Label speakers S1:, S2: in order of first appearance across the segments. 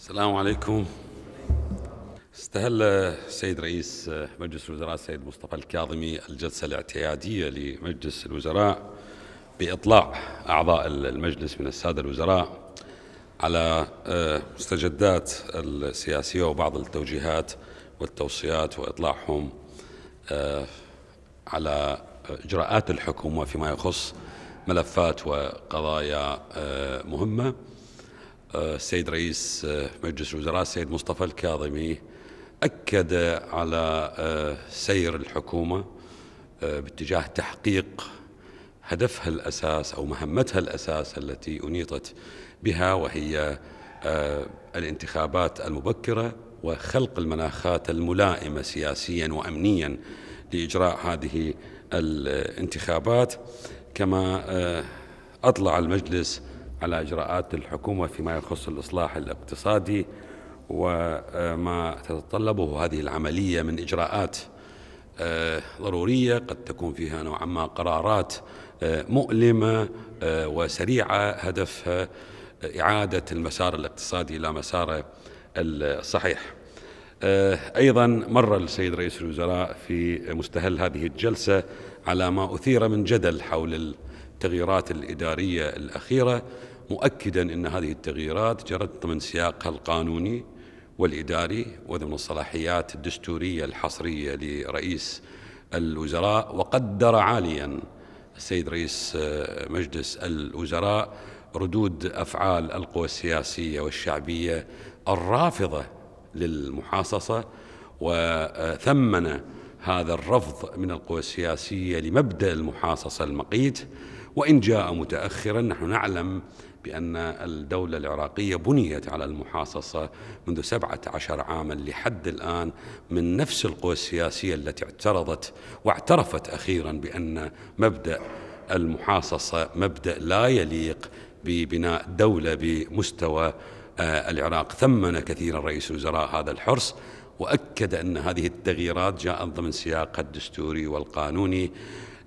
S1: السلام عليكم استهل السيد رئيس مجلس الوزراء السيد مصطفى الكاظمي الجلسة الاعتيادية لمجلس الوزراء بإطلاع أعضاء المجلس من السادة الوزراء على آه، مستجدات السياسية وبعض التوجيهات والتوصيات وإطلاعهم آه، على إجراءات الحكومة فيما يخص ملفات وقضايا آه، مهمة السيد رئيس آه، مجلس الوزراء السيد مصطفى الكاظمي أكد على آه، سير الحكومة آه، باتجاه تحقيق هدفها الأساس أو مهمتها الأساس التي أنيطت بها وهي الانتخابات المبكرة وخلق المناخات الملائمة سياسيا وأمنيا لإجراء هذه الانتخابات كما أطلع المجلس على إجراءات الحكومة فيما يخص الإصلاح الاقتصادي وما تتطلبه هذه العملية من إجراءات آه، ضرورية قد تكون فيها نوعا ما قرارات آه، مؤلمة آه، وسريعة هدفها إعادة المسار الاقتصادي إلى مساره الصحيح أيضا مر السيد رئيس الوزراء في مستهل هذه الجلسة على ما أثير من جدل حول التغييرات الإدارية الأخيرة مؤكدا أن هذه التغييرات جرت ضمن سياقها القانوني والإداري وضمن الصلاحيات الدستورية الحصرية لرئيس الوزراء وقدر عاليا السيد رئيس مجلس الوزراء ردود أفعال القوى السياسية والشعبية الرافضة للمحاصصة وثمن هذا الرفض من القوى السياسية لمبدأ المحاصصة المقيت وإن جاء متأخرا نحن نعلم بأن الدولة العراقية بنيت على المحاصصة منذ سبعة عشر عاما لحد الآن من نفس القوى السياسية التي اعترضت واعترفت أخيرا بأن مبدأ المحاصصة مبدأ لا يليق ببناء دولة بمستوى آه، العراق ثمن كثيرا رئيس الوزراء هذا الحرص وأكد أن هذه التغييرات جاءت ضمن سياقها الدستوري والقانوني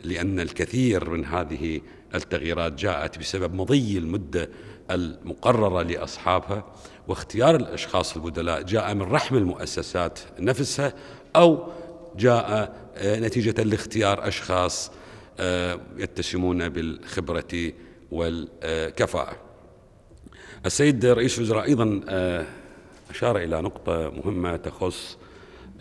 S1: لأن الكثير من هذه التغييرات جاءت بسبب مضي المدة المقررة لأصحابها واختيار الأشخاص البدلاء جاء من رحم المؤسسات نفسها أو جاء آه، نتيجة لاختيار أشخاص آه، يتسمون بالخبرة والكفاءة السيد رئيس الوزراء أيضا آه، أشار إلى نقطة مهمة تخص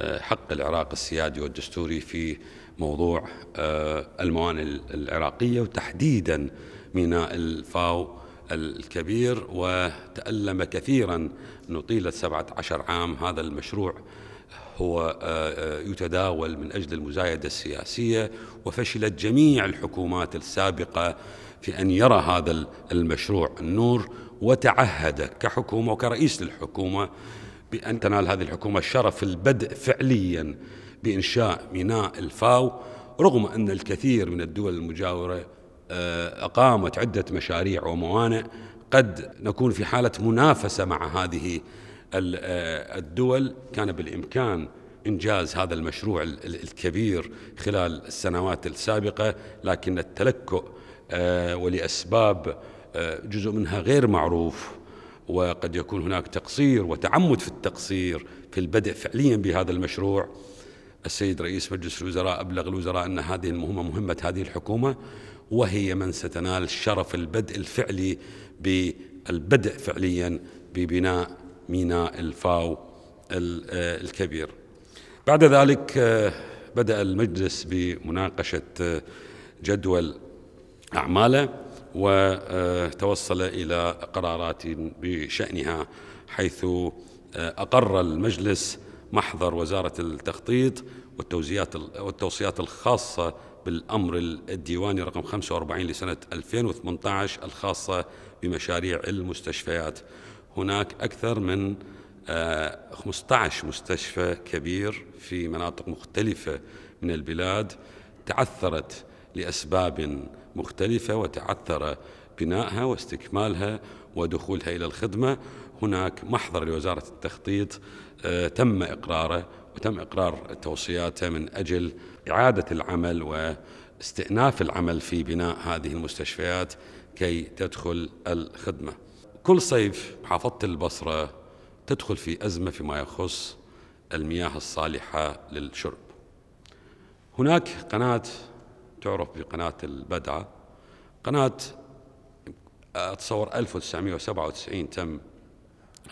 S1: آه، حق العراق السيادي والدستوري في موضوع آه، الموانئ العراقية وتحديدا ميناء الفاو الكبير وتألم كثيرا أنه طيلة 17 عام هذا المشروع هو آه، يتداول من أجل المزايدة السياسية وفشلت جميع الحكومات السابقة في أن يرى هذا المشروع النور وتعهد كحكومة وكرئيس للحكومة بأن تنال هذه الحكومة الشرف البدء فعليا بإنشاء ميناء الفاو رغم أن الكثير من الدول المجاورة آه، أقامت عدة مشاريع وموانئ قد نكون في حالة منافسة مع هذه آه، الدول كان بالإمكان إنجاز هذا المشروع الكبير خلال السنوات السابقة لكن التلكؤ آه، ولأسباب جزء منها غير معروف وقد يكون هناك تقصير وتعمد في التقصير في البدء فعليا بهذا المشروع السيد رئيس مجلس الوزراء أبلغ الوزراء أن هذه المهمة مهمة هذه الحكومة وهي من ستنال شرف البدء الفعلي بالبدء فعليا ببناء ميناء الفاو آه، الكبير بعد ذلك آه، بدأ المجلس بمناقشة آه، جدول أعماله وتوصل إلى قرارات بشأنها حيث أقر المجلس محضر وزارة التخطيط والتوزيات والتوصيات الخاصة بالأمر الديواني رقم 45 لسنة 2018 الخاصة بمشاريع المستشفيات هناك أكثر من 15 آه، مستشفى كبير في مناطق مختلفة من البلاد تعثرت لأسباب مختلفة وتعثر بنائها واستكمالها ودخولها إلى الخدمة هناك محضر لوزارة التخطيط آه، تم إقراره وتم إقرار توصياته من أجل إعادة العمل واستئناف العمل في بناء هذه المستشفيات كي تدخل الخدمة كل صيف محافظة البصرة تدخل في أزمة فيما يخص المياه الصالحة للشرب هناك قناة تعرف بقناة البدعة قناة أتصور 1997 تم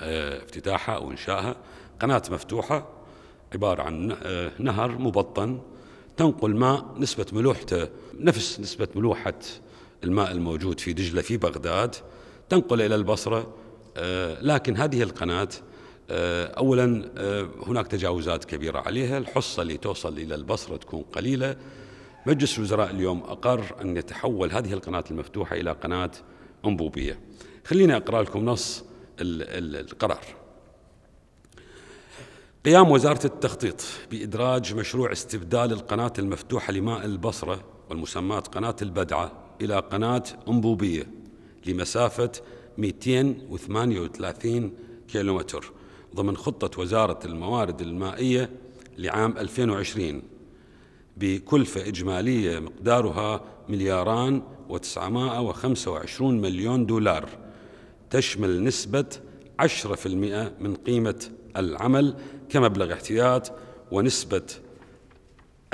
S1: آه، افتتاحها أو إنشائها قناة مفتوحة عبارة عن آه، نهر مبطن تنقل ماء نسبة ملوحته نفس نسبة ملوحة الماء الموجود في دجلة في بغداد تنقل إلى البصرة آه، لكن هذه القناة أولا هناك تجاوزات كبيرة عليها الحصة اللي توصل إلى البصرة تكون قليلة مجلس الوزراء اليوم أقر أن يتحول هذه القناة المفتوحة إلى قناة أنبوبية خليني أقرأ لكم نص القرار قيام وزارة التخطيط بإدراج مشروع استبدال القناة المفتوحة لماء البصرة والمسماة قناة البدعة إلى قناة أنبوبية لمسافة 238 كيلومتر ضمن خطة وزارة الموارد المائية لعام 2020 بكلفة إجمالية مقدارها ملياران وتسعمائة وخمسة وعشرون مليون دولار تشمل نسبة عشرة في المئة من قيمة العمل كمبلغ احتياط ونسبة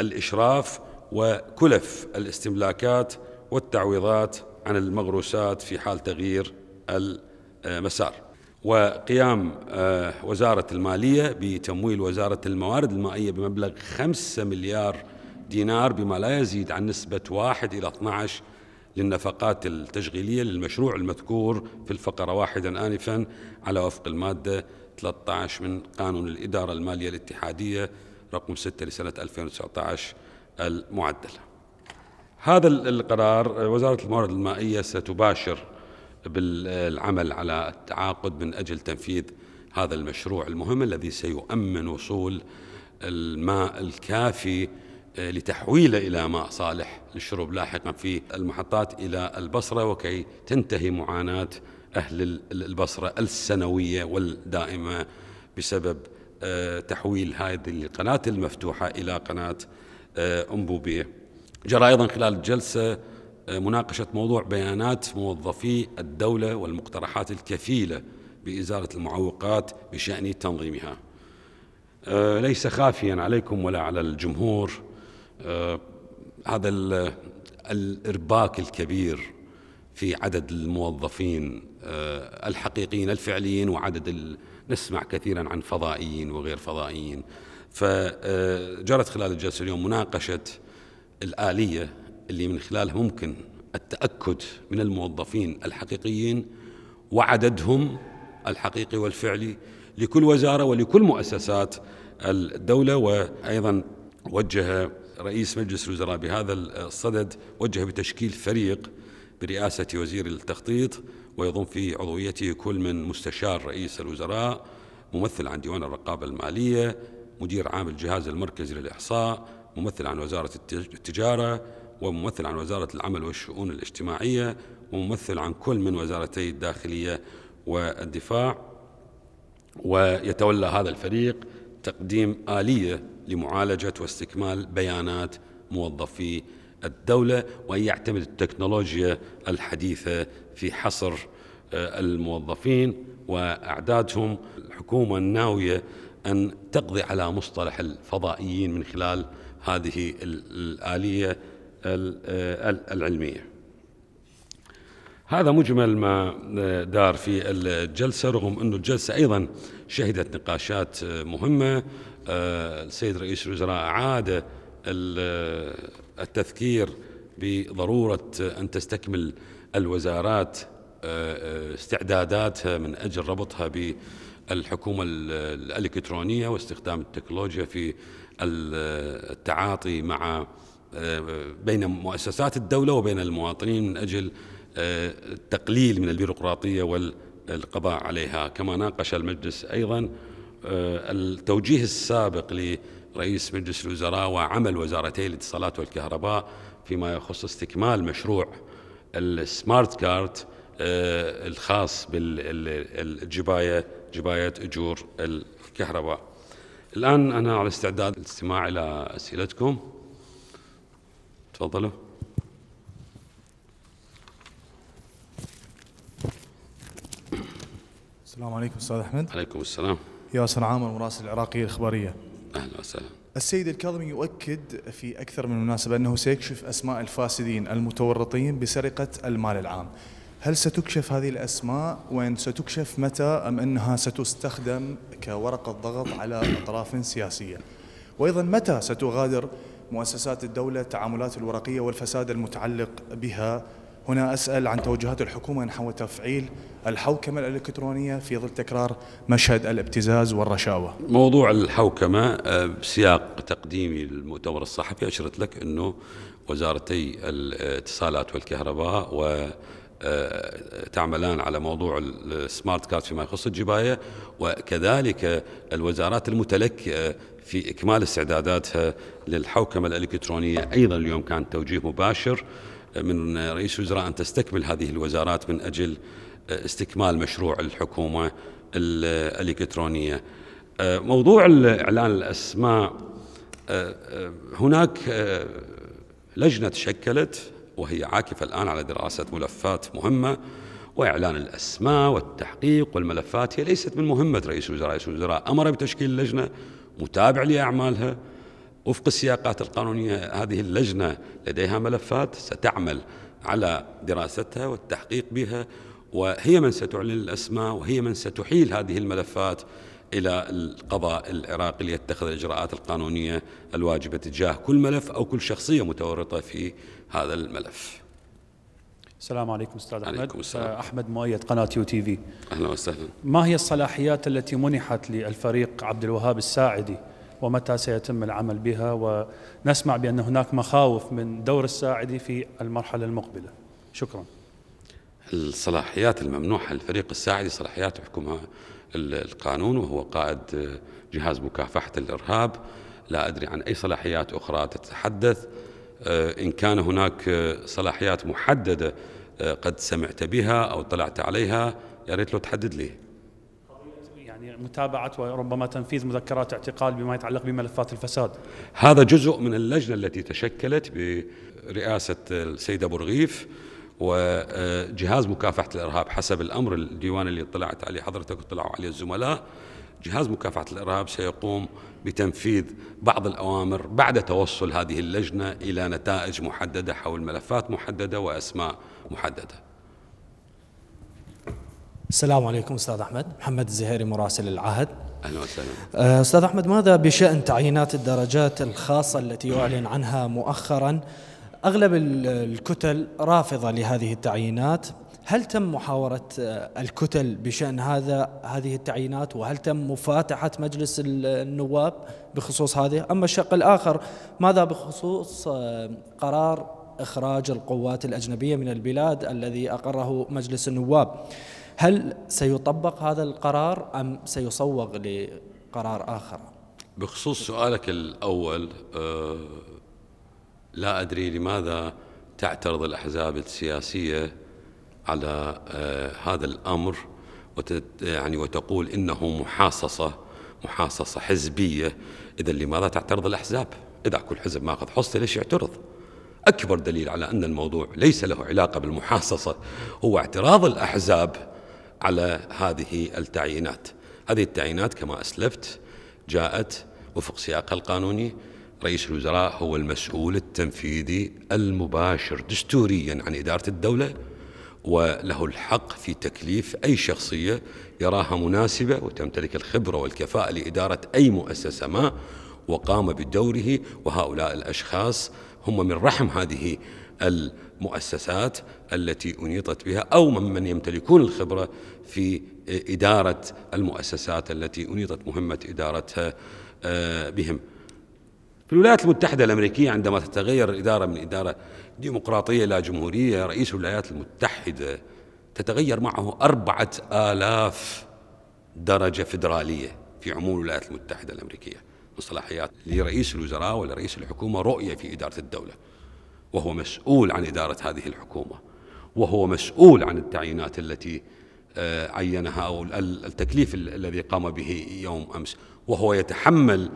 S1: الإشراف وكلف الاستملاكات والتعويضات عن المغروسات في حال تغيير المسار وقيام آه، وزارة المالية بتمويل وزارة الموارد المائية بمبلغ خمسة مليار دينار بما لا يزيد عن نسبة واحد إلى 12 للنفقات التشغيلية للمشروع المذكور في الفقرة واحدا آنفا على وفق المادة 13 من قانون الإدارة المالية الاتحادية رقم 6 لسنة 2019 المعدلة هذا القرار وزارة الموارد المائية ستباشر بالعمل على التعاقد من أجل تنفيذ هذا المشروع المهم الذي سيؤمن وصول الماء الكافي لتحويله إلى ماء صالح للشرب لاحقا في المحطات إلى البصرة وكي تنتهي معاناة أهل البصرة السنوية والدائمة بسبب آه، تحويل هذه القناة المفتوحة إلى قناة أنبوبية آه، جرى أيضا خلال الجلسة آه، مناقشة موضوع بيانات موظفي الدولة والمقترحات الكفيلة بإزالة المعوقات بشأن تنظيمها ليس خافيا عليكم ولا على الجمهور آه، هذا الارباك الكبير في عدد الموظفين آه، الحقيقيين الفعليين وعدد نسمع كثيرا عن فضائيين وغير فضائيين فجرت آه، خلال الجلسه اليوم مناقشه الاليه اللي من خلالها ممكن التاكد من الموظفين الحقيقيين وعددهم الحقيقي والفعلي لكل وزاره ولكل مؤسسات الدوله وايضا وجه رئيس مجلس الوزراء بهذا الصدد وجه بتشكيل فريق برئاسة وزير التخطيط ويضم في عضويته كل من مستشار رئيس الوزراء ممثل عن ديوان الرقابة المالية مدير عام الجهاز المركزي للإحصاء ممثل عن وزارة التجارة وممثل عن وزارة العمل والشؤون الاجتماعية وممثل عن كل من وزارتي الداخلية والدفاع ويتولى هذا الفريق تقديم آلية لمعالجة واستكمال بيانات موظفي الدولة وأن يعتمد التكنولوجيا الحديثة في حصر آه، الموظفين وأعدادهم الحكومة الناوية أن تقضي على مصطلح الفضائيين من خلال هذه الآلية آه، العلمية هذا مجمل ما آه، دار في الجلسة رغم أن الجلسة أيضا شهدت نقاشات مهمة آه، السيد رئيس الوزراء أعاد التذكير بضرورة أن تستكمل الوزارات آه، آه، استعداداتها من أجل ربطها بالحكومة الإلكترونية واستخدام التكنولوجيا في التعاطي مع بين مؤسسات الدولة وبين المواطنين من أجل التقليل من البيروقراطية وال القضاء عليها كما ناقش المجلس أيضا آه، التوجيه السابق لرئيس مجلس الوزراء وعمل وزارتي الاتصالات والكهرباء فيما يخص استكمال مشروع السمارت كارد آه، الخاص بالجباية جباية أجور الكهرباء الآن أنا على استعداد الاستماع إلى أسئلتكم تفضلوا السلام عليكم استاذ احمد. عليكم السلام. ياسر عامر مراسل العراقيه الاخباريه. اهلا وسهلا. السيد الكاظمي يؤكد في اكثر من مناسبه انه سيكشف اسماء الفاسدين المتورطين بسرقه المال العام. هل ستكشف هذه الاسماء وان ستكشف متى ام انها ستستخدم كورقه ضغط على اطراف سياسيه؟ وايضا متى ستغادر مؤسسات الدوله التعاملات الورقيه والفساد المتعلق بها هنا أسأل عن توجهات الحكومة نحو تفعيل الحوكمة الإلكترونية في ظل تكرار مشهد الابتزاز والرشاوة موضوع الحوكمة بسياق آه، تقديمي للمؤتمر الصحفي أشرت لك أنه وزارتي الاتصالات والكهرباء و آه، تعملان على موضوع السمارت كارد فيما يخص الجبايه وكذلك الوزارات المتلكئه في اكمال استعداداتها للحوكمه الالكترونيه ايضا اليوم كان توجيه مباشر من رئيس الوزراء أن تستكمل هذه الوزارات من أجل آه، استكمال مشروع الحكومة آه، الإلكترونية آه، موضوع إعلان الأسماء هناك لجنة تشكلت وهي عاكفة الآن على دراسة ملفات مهمة وإعلان الأسماء والتحقيق والملفات هي ليست من مهمة رئيس الوزراء رئيس الوزراء أمر بتشكيل لجنة متابع لأعمالها وفق السياقات القانونية هذه اللجنة لديها ملفات ستعمل على دراستها والتحقيق بها وهي من ستعلن الأسماء وهي من ستحيل هذه الملفات إلى القضاء العراقي ليتخذ الإجراءات القانونية الواجبة تجاه كل ملف أو كل شخصية متورطة في هذا الملف السلام عليكم استاذ احمد عليكم السلام. آه، احمد مؤيد قناه يو تي في اهلا وسهلا ما هي الصلاحيات التي منحت للفريق عبد الوهاب الساعدي ومتى سيتم العمل بها ونسمع بأن هناك مخاوف من دور الساعدي في المرحلة المقبلة شكرا الصلاحيات الممنوحة للفريق الساعدي صلاحيات يحكمها القانون وهو قائد جهاز مكافحة الإرهاب لا أدري عن أي صلاحيات أخرى تتحدث آه، إن كان هناك صلاحيات محددة آه، قد سمعت بها أو طلعت عليها يا ريت لو تحدد لي يعني متابعة وربما تنفيذ مذكرات اعتقال بما يتعلق بملفات الفساد هذا جزء من اللجنة التي تشكلت برئاسة السيد أبو رغيف وجهاز مكافحة الإرهاب حسب الأمر الديوان اللي اطلعت عليه حضرتك اطلعوا عليه الزملاء جهاز مكافحة الإرهاب سيقوم بتنفيذ بعض الأوامر بعد توصل هذه اللجنة إلى نتائج محددة حول ملفات محددة وأسماء محدده السلام عليكم استاذ احمد محمد الزهيري مراسل العهد اهلا وسهلا آه، استاذ احمد ماذا بشان تعيينات الدرجات الخاصه التي يعلن عنها مؤخرا اغلب الكتل رافضه لهذه التعيينات هل تم محاوره آه، الكتل بشان هذا هذه التعيينات وهل تم مفاتحه مجلس النواب بخصوص هذه اما الشق الاخر ماذا بخصوص آه، قرار اخراج القوات الاجنبيه من البلاد الذي اقره مجلس النواب هل سيطبق هذا القرار أم سيصوغ لقرار آخر بخصوص سؤالك الأول آه، لا أدري لماذا تعترض الأحزاب السياسية على آه، هذا الأمر يعني وتقول إنه محاصصة محاصصة حزبية إذا لماذا تعترض الأحزاب إذا كل حزب ماخذ حصته ليش يعترض أكبر دليل على أن الموضوع ليس له علاقة بالمحاصصة هو اعتراض الأحزاب على هذه التعيينات هذه التعيينات كما أسلفت جاءت وفق سياقها القانوني رئيس الوزراء هو المسؤول التنفيذي المباشر دستوريا عن إدارة الدولة وله الحق في تكليف أي شخصية يراها مناسبة وتمتلك الخبرة والكفاءة لإدارة أي مؤسسة ما وقام بدوره وهؤلاء الأشخاص هم من رحم هذه المؤسسات التي أنيطت بها أو ممن يمتلكون الخبرة في آه، إدارة المؤسسات التي أنيطت مهمة إدارتها آه، بهم في الولايات المتحدة الأمريكية عندما تتغير الإدارة من إدارة ديمقراطية إلى جمهورية رئيس الولايات المتحدة تتغير معه أربعة آلاف درجة فدرالية في عموم الولايات المتحدة الأمريكية مصطلحيات لرئيس الوزراء ولرئيس الحكومة رؤية في إدارة الدولة وهو مسؤول عن إدارة هذه الحكومة وهو مسؤول عن التعيينات التي آه، عينها أو التكليف الذي قام به يوم أمس وهو يتحمل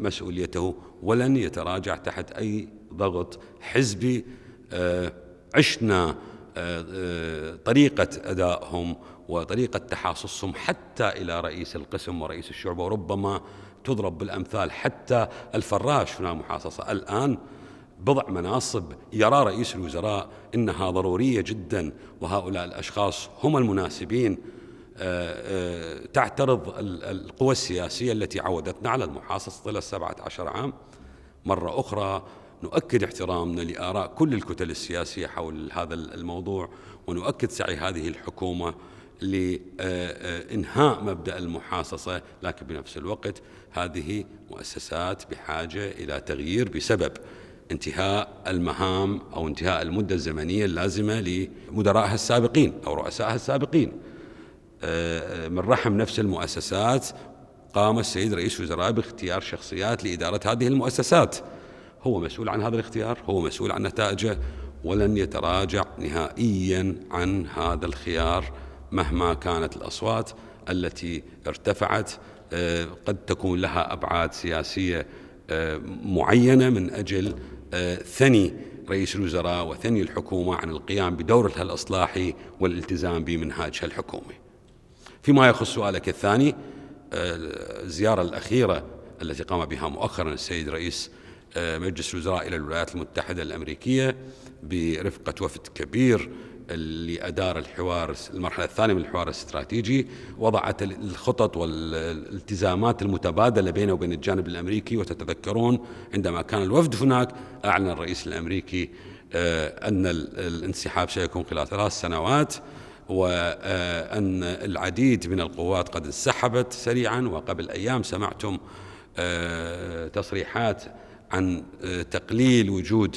S1: مسؤوليته ولن يتراجع تحت أي ضغط حزبي آه، عشنا آه، طريقة أدائهم وطريقة تحاصصهم حتى إلى رئيس القسم ورئيس الشعبة وربما تضرب بالأمثال حتى الفراش هنا المحاصصة الآن بضع مناصب يرى رئيس الوزراء انها ضروريه جدا وهؤلاء الاشخاص هم المناسبين آه، آه، تعترض القوى السياسيه التي عودتنا على المحاصصه طيله 17 عام مره اخرى نؤكد احترامنا لاراء كل الكتل السياسيه حول هذا الموضوع ونؤكد سعي هذه الحكومه لانهاء آه، مبدا المحاصصه لكن بنفس الوقت هذه مؤسسات بحاجه الى تغيير بسبب انتهاء المهام أو انتهاء المدة الزمنية اللازمة لمدرائها السابقين أو رؤسائها السابقين آه، آه، من رحم نفس المؤسسات قام السيد رئيس الوزراء باختيار شخصيات لإدارة هذه المؤسسات هو مسؤول عن هذا الاختيار هو مسؤول عن نتائجه ولن يتراجع نهائيا عن هذا الخيار مهما كانت الأصوات التي ارتفعت آه، قد تكون لها أبعاد سياسية معينة من أجل ثني رئيس الوزراء وثني الحكومة عن القيام بدورها الإصلاحي والالتزام بمنهاجها الحكومي فيما يخص سؤالك الثاني آه، الزيارة الأخيرة التي قام بها مؤخرا السيد رئيس آه، مجلس الوزراء إلى الولايات المتحدة الأمريكية برفقة وفد كبير اللي أدار الحوار المرحلة الثانية من الحوار الاستراتيجي وضعت الخطط والالتزامات المتبادلة بينه وبين الجانب الأمريكي وتتذكرون عندما كان الوفد هناك أعلن الرئيس الأمريكي آه، أن الانسحاب سيكون خلال ثلاث سنوات وأن آه، العديد من القوات قد انسحبت سريعا وقبل أيام سمعتم آه، تصريحات عن تقليل وجود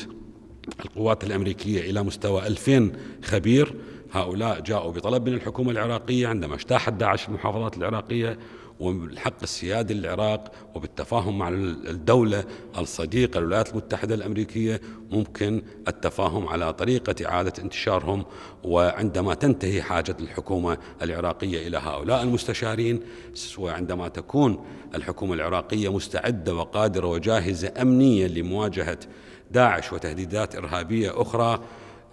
S1: القوات الأمريكية إلى مستوى 2000 خبير هؤلاء جاءوا بطلب من الحكومة العراقية عندما اجتاحت داعش المحافظات العراقية والحق السيادي للعراق وبالتفاهم مع الدولة الصديقة الولايات المتحدة الأمريكية ممكن التفاهم على طريقة إعادة انتشارهم وعندما تنتهي حاجة الحكومة العراقية إلى هؤلاء المستشارين وعندما تكون الحكومة العراقية مستعدة وقادرة وجاهزة أمنيا لمواجهة داعش وتهديدات إرهابية أخرى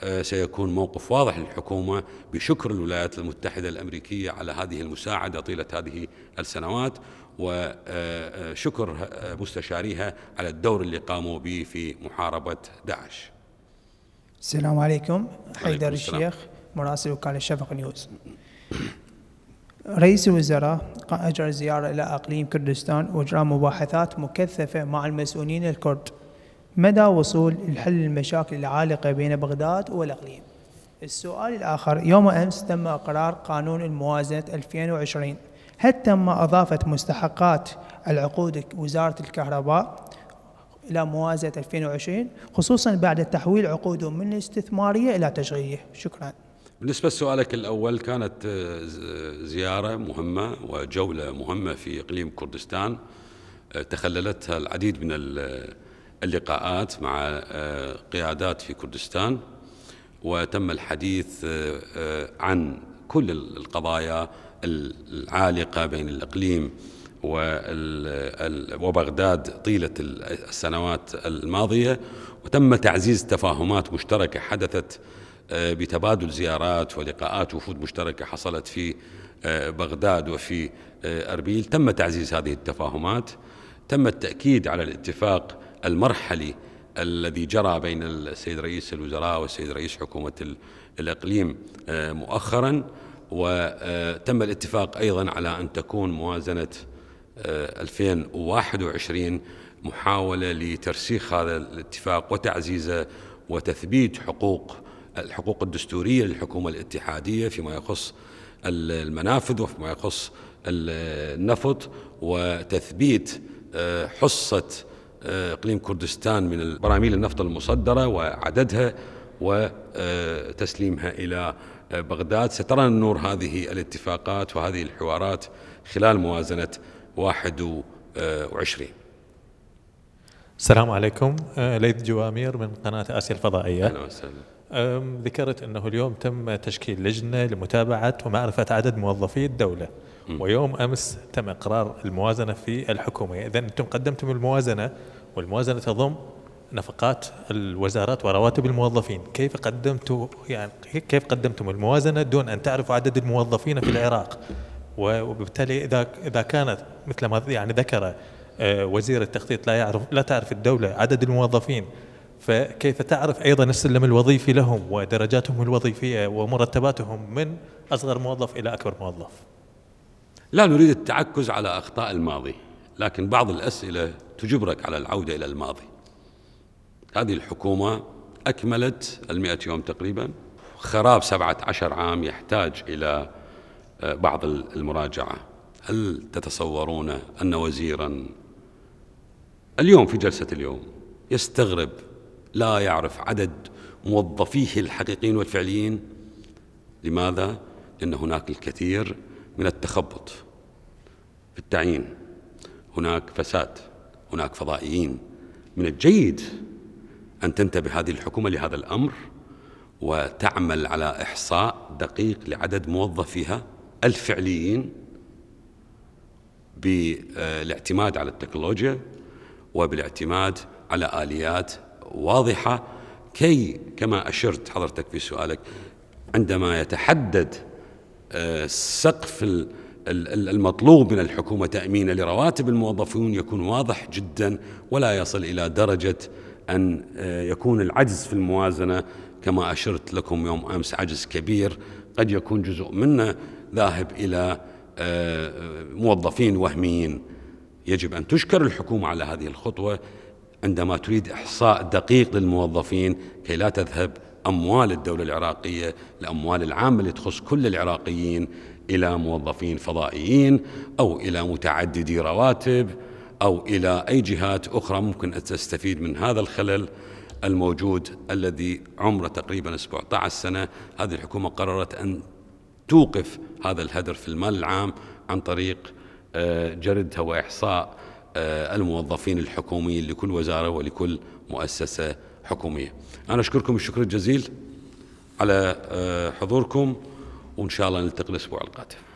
S1: آه، سيكون موقف واضح للحكومة بشكر الولايات المتحدة الأمريكية على هذه المساعدة طيلة هذه السنوات وشكر آه، آه، مستشاريها على الدور اللي قاموا به في محاربة داعش السلام عليكم حيدر الشيخ مراسل وكالة شفق نيوز رئيس الوزراء أجرى زيارة إلى أقليم كردستان وجرى مباحثات مكثفة مع المسؤولين الكرد مدى وصول الحل للمشاكل العالقة بين بغداد والإقليم السؤال الآخر يوم أمس تم إقرار قانون الموازنة 2020 هل تم إضافة مستحقات العقود وزارة الكهرباء إلى موازنة 2020 خصوصا بعد تحويل عقوده من استثمارية إلى تشغيلية شكرا بالنسبة لسؤالك الأول كانت آه، زيارة مهمة وجولة مهمة في إقليم كردستان آه، تخللتها العديد من اللقاءات مع آه، قيادات في كردستان وتم الحديث آه، آه، عن كل القضايا العالقة بين الإقليم وبغداد طيلة السنوات الماضية وتم تعزيز تفاهمات مشتركة حدثت بتبادل زيارات ولقاءات وفود مشتركة حصلت في بغداد وفي أربيل تم تعزيز هذه التفاهمات تم التأكيد على الاتفاق المرحلي الذي جرى بين السيد رئيس الوزراء والسيد رئيس حكومة الإقليم آه، مؤخرا وتم آه، الاتفاق أيضا على أن تكون موازنة 2021 آه، محاولة لترسيخ هذا الاتفاق وتعزيزه وتثبيت حقوق الحقوق الدستورية للحكومة الاتحادية فيما يخص المنافذ وفيما يخص النفط وتثبيت حصة إقليم كردستان من براميل النفط المصدرة وعددها وتسليمها إلى بغداد سترى النور هذه الاتفاقات وهذه الحوارات خلال موازنة 21 السلام عليكم آه، ليث جوامير من قناة آسيا الفضائية أهلا وسهلا ذكرت أنه اليوم تم تشكيل لجنة لمتابعة ومعرفة عدد موظفي الدولة ويوم أمس تم إقرار الموازنة في الحكومة إذا أنتم قدمتم الموازنة والموازنة تضم نفقات الوزارات ورواتب الموظفين كيف قدمتوا يعني كيف قدمتم الموازنة دون أن تعرفوا عدد الموظفين في العراق وبالتالي إذا إذا كانت مثل ما يعني ذكر آه، وزير التخطيط لا يعرف لا تعرف الدولة عدد الموظفين فكيف تعرف ايضا السلم الوظيفي لهم ودرجاتهم الوظيفيه ومرتباتهم من اصغر موظف الى اكبر موظف؟ لا نريد التعكز على اخطاء الماضي، لكن بعض الاسئله تجبرك على العوده الى الماضي. هذه الحكومه اكملت ال يوم تقريبا خراب سبعة عشر عام يحتاج الى آه، بعض المراجعه. هل تتصورون ان وزيرا اليوم في جلسه اليوم يستغرب لا يعرف عدد موظفيه الحقيقيين والفعليين لماذا؟ لأن هناك الكثير من التخبط في التعيين هناك فساد هناك فضائيين من الجيد أن تنتبه هذه الحكومة لهذا الأمر وتعمل على إحصاء دقيق لعدد موظفيها الفعليين بالاعتماد على التكنولوجيا وبالاعتماد على آليات واضحة كي كما أشرت حضرتك في سؤالك عندما يتحدد آه، سقف المطلوب من الحكومة تأمين لرواتب الموظفين يكون واضح جدا ولا يصل إلى درجة أن آه، يكون العجز في الموازنة كما أشرت لكم يوم أمس عجز كبير قد يكون جزء منه ذاهب إلى آه، موظفين وهميين يجب أن تشكر الحكومة على هذه الخطوة عندما تريد إحصاء دقيق للموظفين كي لا تذهب أموال الدولة العراقية الأموال العامة اللي تخص كل العراقيين إلى موظفين فضائيين أو إلى متعددي رواتب أو إلى أي جهات أخرى ممكن أن تستفيد من هذا الخلل الموجود الذي عمره تقريبا 17 سنة هذه الحكومة قررت أن توقف هذا الهدر في المال العام عن طريق آه، جردها وإحصاء آه، الموظفين الحكوميين لكل وزارة ولكل مؤسسة حكومية أنا أشكركم الشكر الجزيل على آه، حضوركم وإن شاء الله نلتقي الأسبوع القادم